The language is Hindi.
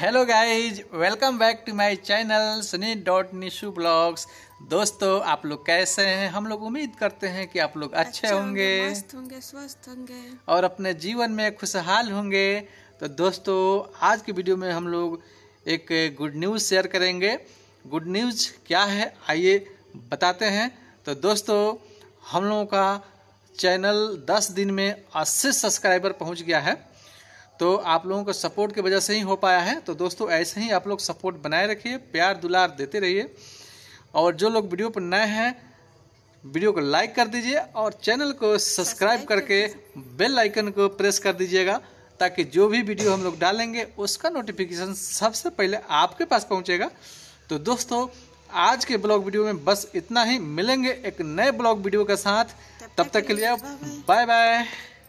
hello guys welcome back to my channel Sunny dot Nishu blogs दोस्तों आप लोग कैसे हैं हम लोग उम्मीद करते हैं कि आप लोग अच्छे, अच्छे होंगे स्वस्थ होंगे स्वस्थ होंगे और अपने जीवन में खुशहाल होंगे तो दोस्तों आज की वीडियो में हम लोग एक गुड न्यूज़ शेयर करेंगे गुड न्यूज़ क्या है आइए बताते हैं तो दोस्तों हम लोगों का चैनल दस दिन में अस्सी सब्सक्राइबर पहुँच गया है तो आप लोगों का सपोर्ट की वजह से ही हो पाया है तो दोस्तों ऐसे ही आप लोग सपोर्ट बनाए रखिए प्यार दुलार देते रहिए और जो लोग वीडियो पर नए हैं वीडियो को लाइक कर दीजिए और चैनल को सब्सक्राइब करके बेल आइकन को प्रेस कर दीजिएगा ताकि जो भी वीडियो हम लोग डालेंगे उसका नोटिफिकेशन सबसे पहले आपके पास पहुंचेगा तो दोस्तों आज के ब्लॉग वीडियो में बस इतना ही मिलेंगे एक नए ब्लॉग वीडियो के साथ तब तक के लिए बाय बाय